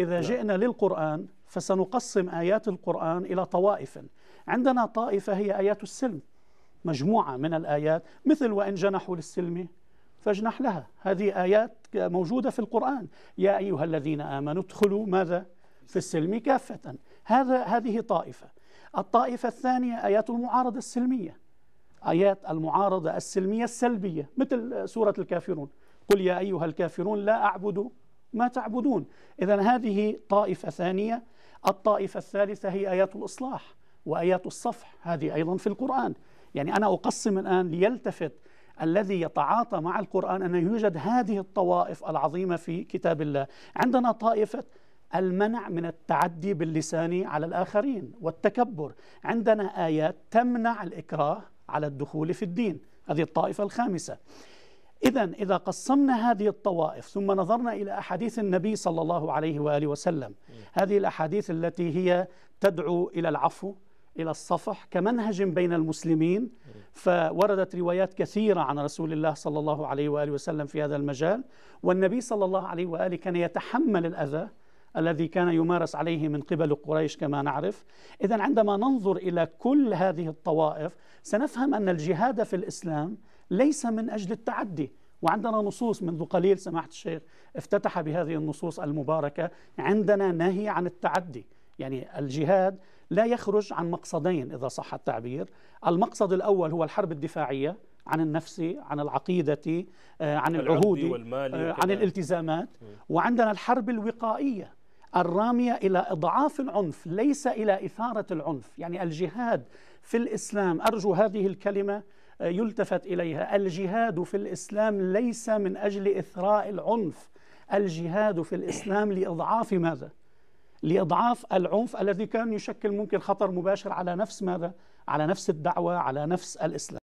إذا نعم. جئنا للقرآن فسنقسم آيات القرآن إلى طوائف عندنا طائفة هي آيات السلم مجموعة من الآيات مثل وإن جنحوا للسلم فاجنح لها هذه آيات موجودة في القرآن يا أيها الذين آمنوا ادخلوا ماذا في السلم كافة هذا هذه طائفة الطائفة الثانية آيات المعارضة السلمية آيات المعارضة السلمية السلبية مثل سورة الكافرون قل يا أيها الكافرون لا أعبد ما تعبدون إذا هذه طائفة ثانية الطائفة الثالثة هي آيات الإصلاح وآيات الصفح هذه أيضا في القرآن يعني أنا أقسم الآن ليلتفت الذي يتعاطى مع القرآن أن يوجد هذه الطوائف العظيمة في كتاب الله عندنا طائفة المنع من التعدي باللسان على الآخرين والتكبر عندنا آيات تمنع الإكراه على الدخول في الدين هذه الطائفة الخامسة إذا إذا قسمنا هذه الطوائف ثم نظرنا إلى أحاديث النبي صلى الله عليه وآله وسلم هذه الأحاديث التي هي تدعو إلى العفو إلى الصفح كمنهج بين المسلمين فوردت روايات كثيرة عن رسول الله صلى الله عليه وآله وسلم في هذا المجال والنبي صلى الله عليه وآله كان يتحمل الأذى الذي كان يمارس عليه من قبل قريش كما نعرف إذا عندما ننظر إلى كل هذه الطوائف سنفهم أن الجهاد في الإسلام ليس من أجل التعدي وعندنا نصوص منذ قليل سماحة الشيخ افتتح بهذه النصوص المباركة عندنا نهي عن التعدي يعني الجهاد لا يخرج عن مقصدين إذا صح التعبير المقصد الأول هو الحرب الدفاعية عن النفس عن العقيدة آه، عن العهود آه، عن الالتزامات وعندنا الحرب الوقائية الراميه الى اضعاف العنف ليس الى اثاره العنف، يعني الجهاد في الاسلام ارجو هذه الكلمه آه، يلتفت اليها، الجهاد في الاسلام ليس من اجل اثراء العنف، الجهاد في الاسلام لاضعاف ماذا؟ لاضعاف العنف الذي كان يشكل ممكن خطر مباشر على نفس ماذا؟ على نفس الدعوه، على نفس الاسلام.